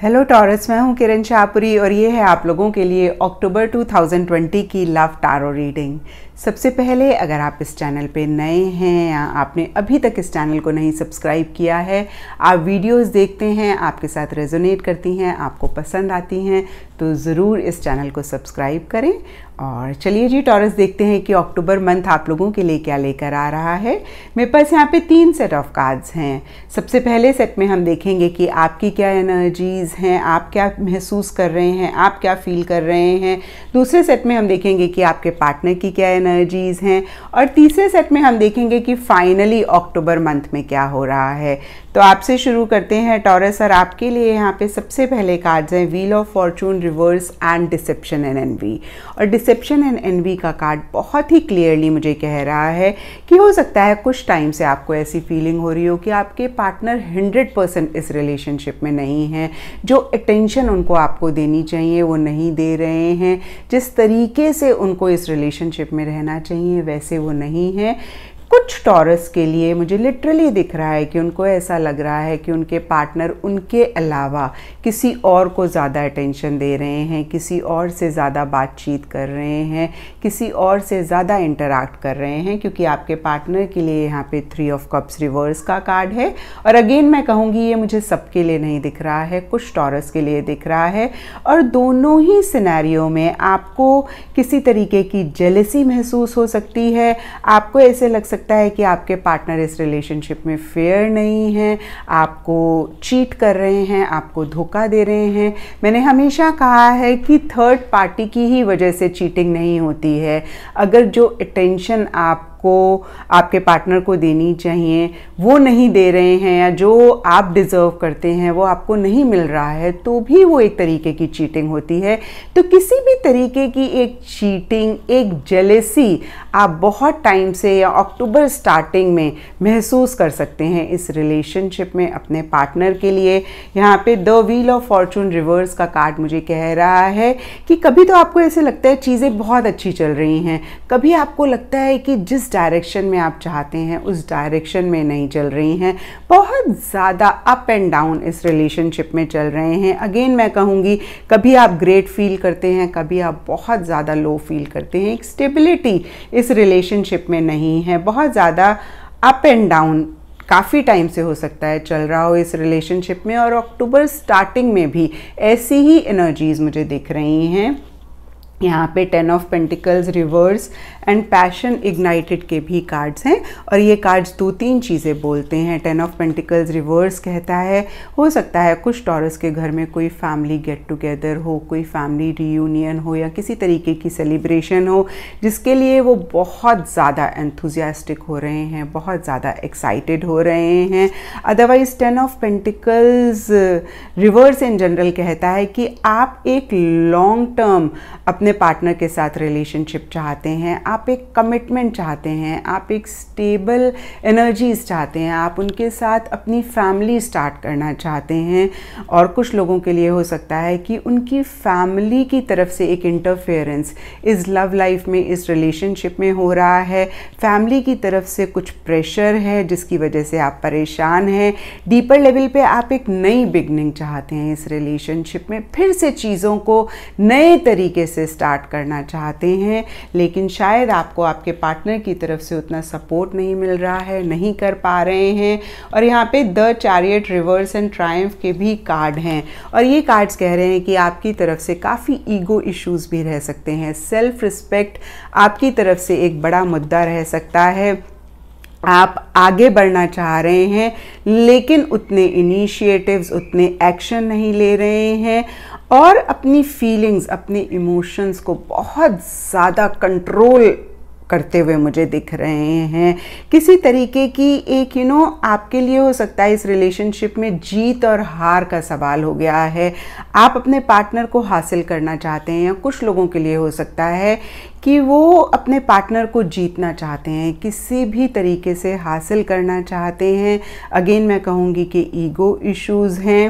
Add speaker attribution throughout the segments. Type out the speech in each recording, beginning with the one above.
Speaker 1: hello taurus मैं हूं किरण शाहपुरी और ये है आप लोगों के लिए अक्टूबर 2020 की लव टारो रीडिंग सबसे पहले अगर आप इस चैनल पे नए हैं या आपने अभी तक इस चैनल को नहीं सब्सक्राइब किया है आप वीडियोस देखते हैं आपके साथ रेजोनेट करती हैं आपको पसंद आती हैं तो ज़रूर इस चैनल को सब्सक्राइब करें और चलिए जी टॉरस देखते हैं कि अक्टूबर मंथ आप लोगों के लिए क्या लेकर आ रहा है मेरे पास यहाँ पे तीन सेट ऑफ कार्ड्स हैं सबसे पहले सेट में हम देखेंगे कि आपकी क्या एनर्जीज़ हैं आप क्या महसूस कर रहे हैं आप क्या फील कर रहे हैं दूसरे सेट में हम देखेंगे कि आपके पार्टनर की क्या एनर्जीज़ हैं और तीसरे सेट में हम देखेंगे कि फाइनली अक्टूबर मंथ में क्या हो रहा है तो आपसे शुरू करते हैं टॉरस और आपके लिए यहाँ पे सबसे पहले कार्ड्स हैं wheel of fortune reverse and deception and envy और डिसेप्शन एंड एनवी का कार्ड बहुत ही क्लियरली मुझे कह रहा है कि हो सकता है कुछ टाइम से आपको ऐसी फीलिंग हो रही हो कि आपके पार्टनर हंड्रेड परसेंट इस रिलेशनशिप में नहीं है जो अटेंशन उनको आपको देनी चाहिए वो नहीं दे रहे हैं जिस तरीके से उनको इस रिलेशनशिप में रहना चाहिए वैसे वो नहीं है कुछ टॉरस के लिए मुझे लिटरली दिख रहा है कि उनको ऐसा लग रहा है कि उनके पार्टनर उनके अलावा किसी और को ज़्यादा अटेंशन दे रहे हैं किसी और से ज़्यादा बातचीत कर रहे हैं किसी और से ज़्यादा इंटरेक्ट कर रहे हैं क्योंकि आपके पार्टनर के लिए यहाँ पे थ्री ऑफ कप्स रिवर्स का कार्ड है और अगेन मैं कहूँगी ये मुझे सबके लिए नहीं दिख रहा है कुछ टॉरस के लिए दिख रहा है और दोनों ही सिनेरियो में आपको किसी तरीके की जेलसी महसूस हो सकती है आपको ऐसे लग सकता सकता है कि आपके पार्टनर इस रिलेशनशिप में फेयर नहीं है आपको चीट कर रहे हैं आपको धोखा दे रहे हैं मैंने हमेशा कहा है कि थर्ड पार्टी की ही वजह से चीटिंग नहीं होती है अगर जो अटेंशन आप आपको आपके पार्टनर को देनी चाहिए वो नहीं दे रहे हैं या जो आप डिज़र्व करते हैं वो आपको नहीं मिल रहा है तो भी वो एक तरीके की चीटिंग होती है तो किसी भी तरीके की एक चीटिंग एक जेलेसी आप बहुत टाइम से या अक्टूबर स्टार्टिंग में महसूस कर सकते हैं इस रिलेशनशिप में अपने पार्टनर के लिए यहाँ पे the wheel of fortune reverse का कार्ड मुझे कह रहा है कि कभी तो आपको ऐसे लगता है चीज़ें बहुत अच्छी चल रही हैं कभी आपको लगता है कि जिस डायरेक्शन में आप चाहते हैं उस डायरेक्शन में नहीं चल रही हैं बहुत ज़्यादा अप एंड डाउन इस रिलेशनशिप में चल रहे हैं अगेन मैं कहूँगी कभी आप ग्रेट फील करते हैं कभी आप बहुत ज़्यादा लो फील करते हैं एक स्टेबिलिटी इस रिलेशनशिप में नहीं है बहुत ज़्यादा अप एंड डाउन काफ़ी टाइम से हो सकता है चल रहा हो इस रिलेशनशिप में और अक्टूबर स्टार्टिंग में भी ऐसी ही एनर्जीज़ मुझे दिख रही हैं यहाँ पे ten of pentacles reverse and passion ignited के भी कार्ड्स हैं और ये कार्ड्स दो तीन चीज़ें बोलते हैं टेन ऑफ पेंटिकल्स रिवर्स कहता है हो सकता है कुछ टॉरस के घर में कोई फैमिली गेट टुगेदर हो कोई फैमिली रीयूनियन हो या किसी तरीके की सेलिब्रेशन हो जिसके लिए वो बहुत ज़्यादा एंथुजियास्टिक हो रहे हैं बहुत ज़्यादा एक्साइटेड हो रहे हैं otherwise ten of pentacles reverse in general कहता है कि आप एक लॉन्ग टर्म अपने पार्टनर के साथ रिलेशनशिप चाहते हैं आप एक कमिटमेंट चाहते हैं आप एक स्टेबल एनर्जीज चाहते हैं आप उनके साथ अपनी फैमिली स्टार्ट करना चाहते हैं और कुछ लोगों के लिए हो सकता है कि उनकी फैमिली की तरफ से एक इंटरफेरेंस इस लव लाइफ में इस रिलेशनशिप में हो रहा है फैमिली की तरफ से कुछ प्रेशर है जिसकी वजह से आप परेशान हैं डीपर लेवल पे आप एक नई बिगनिंग चाहते हैं इस रिलेशनशिप में फिर से चीज़ों को नए तरीके से स्टार्ट करना चाहते हैं लेकिन शायद आपको आपके पार्टनर की तरफ से उतना सपोर्ट नहीं मिल रहा है नहीं कर पा रहे हैं और यहाँ पे the chariot reverse and triumph के भी कार्ड हैं और ये कार्ड्स कह रहे हैं कि आपकी तरफ से काफ़ी ईगो इश्यूज भी रह सकते हैं सेल्फ रिस्पेक्ट आपकी तरफ से एक बड़ा मुद्दा रह सकता है आप आगे बढ़ना चाह रहे हैं लेकिन उतने इनिशिएटिव्स उतने एक्शन नहीं ले रहे हैं और अपनी फीलिंग्स अपने इमोशंस को बहुत ज़्यादा कंट्रोल करते हुए मुझे दिख रहे हैं किसी तरीके की एक यू नो आपके लिए हो सकता है इस रिलेशनशिप में जीत और हार का सवाल हो गया है आप अपने पार्टनर को हासिल करना चाहते हैं या कुछ लोगों के लिए हो सकता है कि वो अपने पार्टनर को जीतना चाहते हैं किसी भी तरीके से हासिल करना चाहते हैं अगेन मैं कहूँगी कि ईगो इश्यूज़ हैं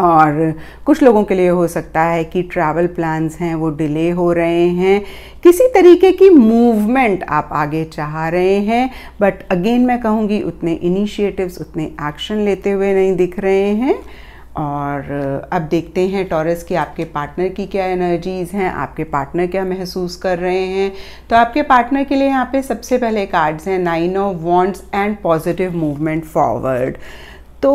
Speaker 1: और कुछ लोगों के लिए हो सकता है कि ट्रैवल प्लान्स हैं वो डिले हो रहे हैं किसी तरीके की मूवमेंट आप आगे चाह रहे हैं बट अगेन मैं कहूँगी उतने इनिशिएटिव्स उतने एक्शन लेते हुए नहीं दिख रहे हैं और अब देखते हैं टॉरस की आपके पार्टनर की क्या एनर्जीज़ हैं आपके पार्टनर क्या महसूस कर रहे हैं तो आपके पार्टनर के लिए यहाँ पे सबसे पहले कार्ड्स हैं nine of wands and positive movement forward तो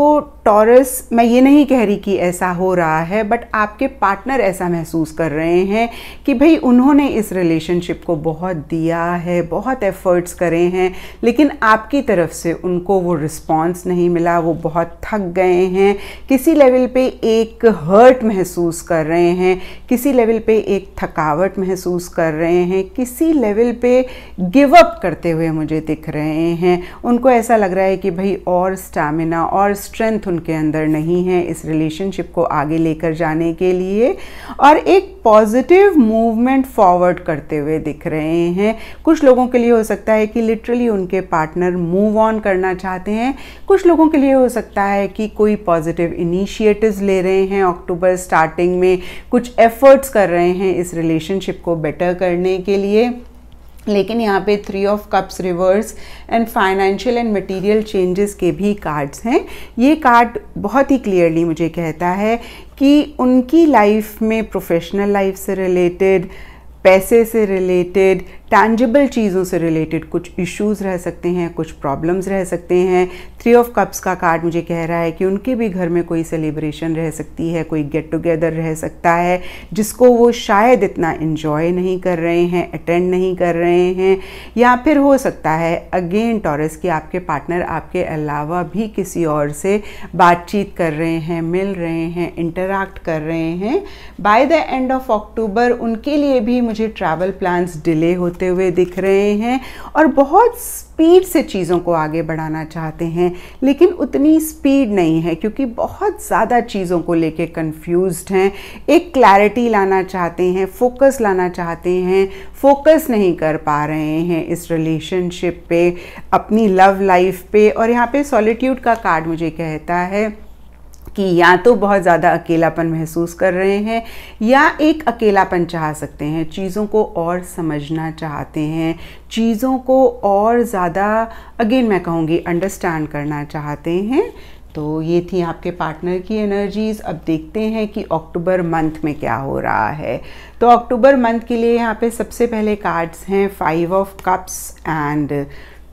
Speaker 1: टॉरस मैं ये नहीं कह रही कि ऐसा हो रहा है बट आपके पार्टनर ऐसा महसूस कर रहे हैं कि भाई उन्होंने इस रिलेशनशिप को बहुत दिया है बहुत एफ़र्ट्स करे हैं लेकिन आपकी तरफ से उनको वो रिस्पॉन्स नहीं मिला वो बहुत थक गए हैं किसी लेवल पे एक हर्ट महसूस कर रहे हैं किसी लेवल पे एक थकावट महसूस कर रहे हैं किसी लेवल पे गिव अप करते हुए मुझे दिख रहे हैं उनको ऐसा लग रहा है कि भाई और स्टैमिना और स्ट्रेंथ उनके अंदर नहीं है इस रिलेशनशिप को आगे लेकर जाने के लिए और एक पॉजिटिव मूवमेंट फॉरवर्ड करते हुए दिख रहे हैं कुछ लोगों के लिए हो सकता है कि लिटरली उनके पार्टनर मूव ऑन करना चाहते हैं कुछ लोगों के लिए हो सकता है कि कोई पॉजिटिव इनिशिएटिव्स ले रहे हैं अक्टूबर स्टार्टिंग में कुछ एफर्ट्स कर रहे हैं इस रिलेशनशिप को बेटर करने के लिए लेकिन यहाँ पे three of cups reverse and financial and material changes के भी कार्ड्स हैं ये कार्ड बहुत ही क्लियरली मुझे कहता है कि उनकी लाइफ में प्रोफेशनल लाइफ से रिलेटेड पैसे से रिलेटेड टैंजिबल चीज़ों से रिलेटेड कुछ इश्यूज रह सकते हैं कुछ प्रॉब्लम्स रह सकते हैं थ्री ऑफ कप्स का कार्ड मुझे कह रहा है कि उनके भी घर में कोई सेलिब्रेशन रह सकती है कोई गेट टुगेदर रह सकता है जिसको वो शायद इतना इन्जॉय नहीं कर रहे हैं अटेंड नहीं कर रहे हैं या फिर हो सकता है अगेन टॉरस कि आपके पार्टनर आपके अलावा भी किसी और से बातचीत कर रहे हैं मिल रहे हैं इंटरेक्ट कर रहे हैं by the end of October उनके लिए भी मुझे ट्रैवल प्लान्स डिले हो होते हुए दिख रहे हैं और बहुत स्पीड से चीज़ों को आगे बढ़ाना चाहते हैं लेकिन उतनी स्पीड नहीं है क्योंकि बहुत ज़्यादा चीज़ों को लेके कंफ्यूज हैं एक क्लैरिटी लाना चाहते हैं फोकस लाना चाहते हैं फोकस नहीं कर पा रहे हैं इस रिलेशनशिप पे अपनी लव लाइफ पे और यहाँ पे सॉलिट्यूड का कार्ड मुझे कहता है कि या तो बहुत ज़्यादा अकेलापन महसूस कर रहे हैं या एक अकेलापन चाह सकते हैं चीज़ों को और समझना चाहते हैं चीज़ों को और ज़्यादा अगेन मैं कहूँगी अंडरस्टैंड करना चाहते हैं तो ये थी आपके पार्टनर की एनर्जीज़ अब देखते हैं कि अक्टूबर मंथ में क्या हो रहा है तो अक्टूबर मंथ के लिए यहाँ पे सबसे पहले कार्ड्स हैं five of cups and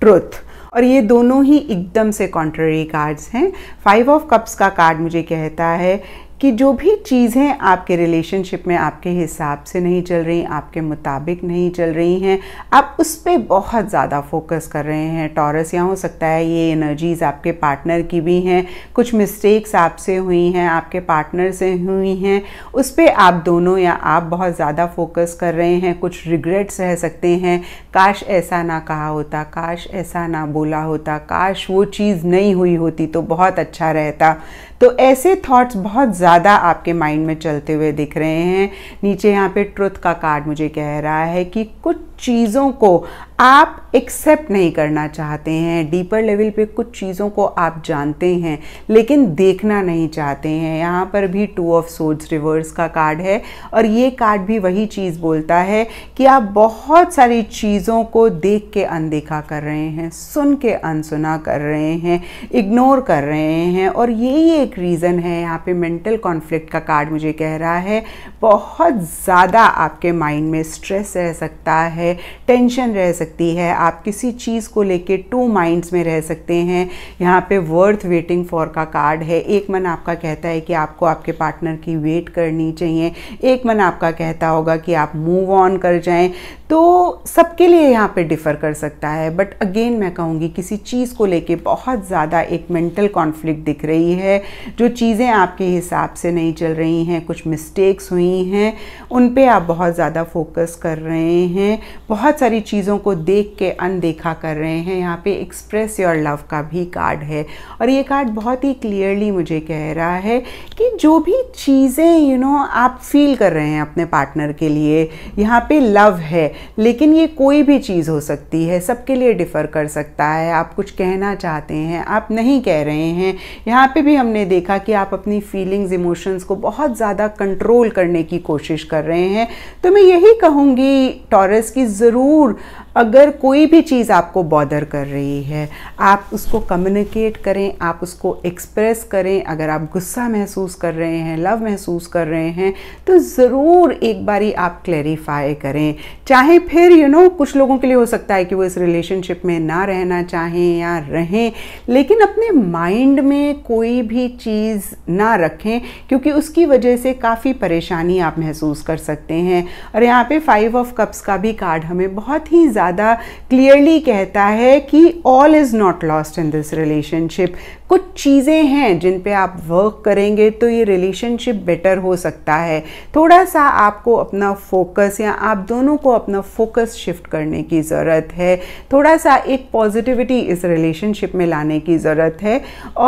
Speaker 1: truth और ये दोनों ही एकदम से कॉन्ट्ररी कार्ड्स हैं फाइव ऑफ कप्स का कार्ड मुझे कहता है कि जो भी चीज़ें आपके रिलेशनशिप में आपके हिसाब से नहीं चल रही आपके मुताबिक नहीं चल रही हैं आप उस पर बहुत ज़्यादा फोकस कर रहे हैं टॉरस या हो सकता है ये एनर्जीज़ आपके पार्टनर की भी हैं कुछ मिस्टेक्स आपसे हुई हैं आपके पार्टनर से हुई हैं उस पर आप दोनों या आप बहुत ज़्यादा फोकस कर रहे हैं कुछ रिग्रेट्स रह सकते हैं काश ऐसा ना कहा होता काश ऐसा ना बोला होता काश वो चीज़ नहीं हुई होती तो बहुत अच्छा रहता तो ऐसे थाट्स बहुत ज़्यादा ज़्यादा आपके माइंड में चलते हुए दिख रहे हैं नीचे यहाँ पे ट्रुथ का कार्ड मुझे कह रहा है कि कुछ चीज़ों को आप एक्सेप्ट नहीं करना चाहते हैं डीपर लेवल पे कुछ चीज़ों को आप जानते हैं लेकिन देखना नहीं चाहते हैं यहाँ पर भी टू ऑफ सोर्ड्स रिवर्स का कार्ड है और ये कार्ड भी वही चीज़ बोलता है कि आप बहुत सारी चीज़ों को देख के अनदेखा कर रहे हैं सुन के अनसुना कर रहे हैं इग्नोर कर रहे हैं और यही एक रीज़न है यहाँ पे मेंटल कॉन्फ्लिक्ट का कार्ड मुझे कह रहा है बहुत ज़्यादा आपके माइंड में स्ट्रेस रह सकता है टेंशन रह सकती है आप किसी चीज़ को लेके टू माइंड्स में रह सकते हैं यहाँ पे वर्थ वेटिंग फॉर का कार्ड है एक मन आपका कहता है कि आपको आपके पार्टनर की वेट करनी चाहिए एक मन आपका कहता होगा कि आप मूव ऑन कर जाएं तो सबके लिए यहाँ पे डिफ़र कर सकता है बट अगेन मैं कहूँगी किसी चीज़ को लेके बहुत ज़्यादा एक मेंटल कॉन्फ्लिक्ट दिख रही है जो चीज़ें आपके हिसाब से नहीं चल रही हैं कुछ मिस्टेक्स हुई हैं उन पे आप बहुत ज़्यादा फोकस कर रहे हैं बहुत सारी चीज़ों को देख के अनदेखा कर रहे हैं यहाँ पे एक्सप्रेस योर लव का भी कार्ड है और ये कार्ड बहुत ही क्लियरली मुझे कह रहा है कि जो भी चीज़ें यू नो आप फील कर रहे हैं अपने पार्टनर के लिए यहाँ पे लव है लेकिन ये कोई भी चीज़ हो सकती है सबके लिए डिफ़र कर सकता है आप कुछ कहना चाहते हैं आप नहीं कह रहे हैं यहाँ पे भी हमने देखा कि आप अपनी फीलिंग्स इमोशंस को बहुत ज़्यादा कंट्रोल करने की कोशिश कर रहे हैं तो मैं यही कहूँगी टॉरस की ज़रूर अगर कोई भी चीज़ आपको बॉदर कर रही है आप उसको कम्युनिकेट करें आप उसको एक्सप्रेस करें अगर आप गुस्सा महसूस कर रहे हैं लव महसूस कर रहे हैं तो ज़रूर एक बारी आप क्लैरिफाई करें चाहे फिर यू you नो know, कुछ लोगों के लिए हो सकता है कि वो इस रिलेशनशिप में ना रहना चाहें या रहें लेकिन अपने माइंड में कोई भी चीज़ ना रखें क्योंकि उसकी वजह से काफ़ी परेशानी आप महसूस कर सकते हैं और यहाँ पे फाइव ऑफ कप्स का भी कार्ड हमें बहुत ही ज़्यादा क्लियरली कहता है कि all is not lost in this relationship कुछ चीज़ें हैं जिन पे आप वर्क करेंगे तो ये रिलेशनशिप बेटर हो सकता है थोड़ा सा आपको अपना फोकस या आप दोनों को अपना फोकस शिफ्ट करने की ज़रूरत है थोड़ा सा एक पॉजिटिविटी इस रिलेशनशिप में लाने की ज़रूरत है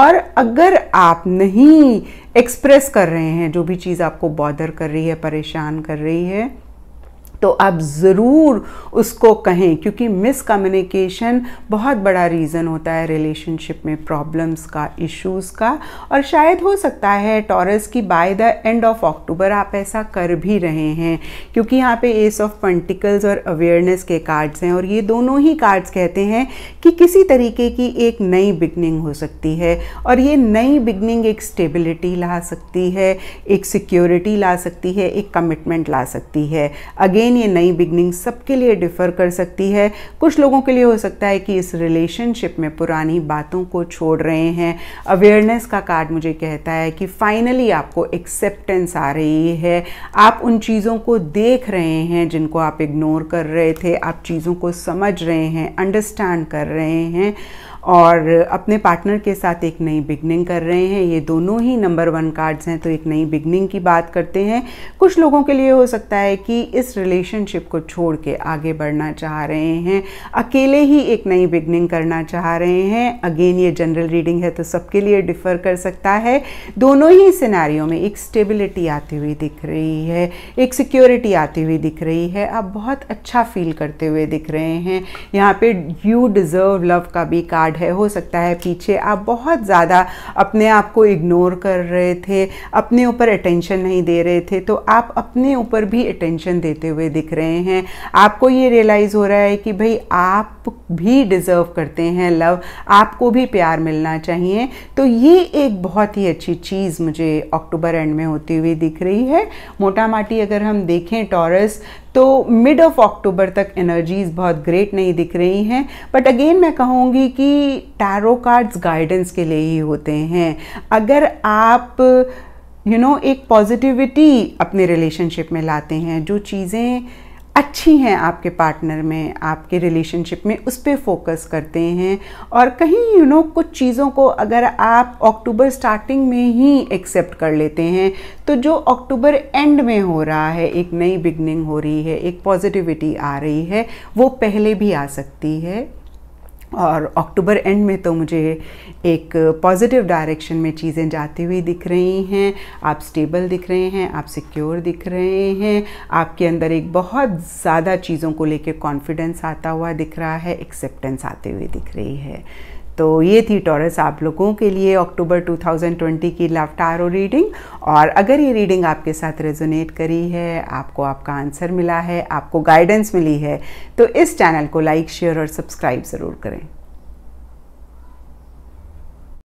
Speaker 1: और अगर आप नहीं एक्सप्रेस कर रहे हैं जो भी चीज़ आपको बॉदर कर रही है परेशान कर रही है तो आप ज़रूर उसको कहें क्योंकि मिसकम्युनिकेशन बहुत बड़ा रीज़न होता है रिलेशनशिप में प्रॉब्लम्स का इश्यूज़ का और शायद हो सकता है टॉरस की by the end of October आप ऐसा कर भी रहे हैं क्योंकि यहाँ पे एस ऑफ पंटिकल्स और अवेयरनेस के कार्ड्स हैं और ये दोनों ही कार्ड्स कहते हैं कि किसी तरीके की एक नई बिगनिंग हो सकती है और ये नई बिगनिंग एक स्टेबिलिटी ला सकती है एक सिक्योरिटी ला सकती है एक कमिटमेंट ला सकती है अगेन लेकिन ये नई बिगनिंग सबके लिए डिफ़र कर सकती है कुछ लोगों के लिए हो सकता है कि इस रिलेशनशिप में पुरानी बातों को छोड़ रहे हैं अवेयरनेस का कार्ड मुझे कहता है कि फाइनली आपको एक्सेप्टेंस आ रही है आप उन चीज़ों को देख रहे हैं जिनको आप इग्नोर कर रहे थे आप चीज़ों को समझ रहे हैं अंडरस्टैंड कर रहे हैं और अपने पार्टनर के साथ एक नई बिगनिंग कर रहे हैं ये दोनों ही नंबर वन कार्ड्स हैं तो एक नई बिगनिंग की बात करते हैं कुछ लोगों के लिए हो सकता है कि इस रिलेशनशिप को छोड़ के आगे बढ़ना चाह रहे हैं अकेले ही एक नई बिगनिंग करना चाह रहे हैं अगेन ये जनरल रीडिंग है तो सबके लिए डिफ़र कर सकता है दोनों ही सिनारियों में एक स्टेबिलिटी आती हुई दिख रही है एक सिक्योरिटी आती हुई दिख रही है आप बहुत अच्छा फील करते हुए दिख रहे हैं यहाँ पे यू डिज़र्व लव का भी कार्ड बैड है हो सकता है पीछे आप बहुत ज़्यादा अपने आप को इग्नोर कर रहे थे अपने ऊपर अटेंशन नहीं दे रहे थे तो आप अपने ऊपर भी अटेंशन देते हुए दिख रहे हैं आपको ये रियलाइज़ हो रहा है कि भाई आप भी डिज़र्व करते हैं लव आपको भी प्यार मिलना चाहिए तो ये एक बहुत ही अच्छी चीज़ मुझे अक्टूबर एंड में होती हुई दिख रही है मोटा माटी अगर हम देखें टॉरस तो मिड ऑफ अक्टूबर तक एनर्जीज बहुत ग्रेट नहीं दिख रही हैं बट अगेन मैं कहूँगी कि टैरो कार्ड्स गाइडेंस के लिए ही होते हैं अगर आप यू you नो know, एक पॉजिटिविटी अपने रिलेशनशिप में लाते हैं जो चीज़ें अच्छी हैं आपके पार्टनर में आपके रिलेशनशिप में उस पर फोकस करते हैं और कहीं यू you नो know, कुछ चीज़ों को अगर आप अक्टूबर स्टार्टिंग में ही एक्सेप्ट कर लेते हैं तो जो अक्टूबर एंड में हो रहा है एक नई बिगनिंग हो रही है एक पॉजिटिविटी आ रही है वो पहले भी आ सकती है और अक्टूबर एंड में तो मुझे एक पॉजिटिव डायरेक्शन में चीज़ें जाती हुई दिख रही हैं आप स्टेबल दिख रहे हैं आप सिक्योर दिख रहे हैं आपके अंदर एक बहुत ज़्यादा चीज़ों को लेके कॉन्फिडेंस आता हुआ दिख रहा है एक्सेप्टेंस आते हुए दिख रही है तो ये थी टॉरस आप लोगों के लिए अक्टूबर 2020 की लव टारो रीडिंग और अगर ये रीडिंग आपके साथ रेजोनेट करी है आपको आपका आंसर मिला है आपको गाइडेंस मिली है तो इस चैनल को लाइक शेयर और सब्सक्राइब ज़रूर करें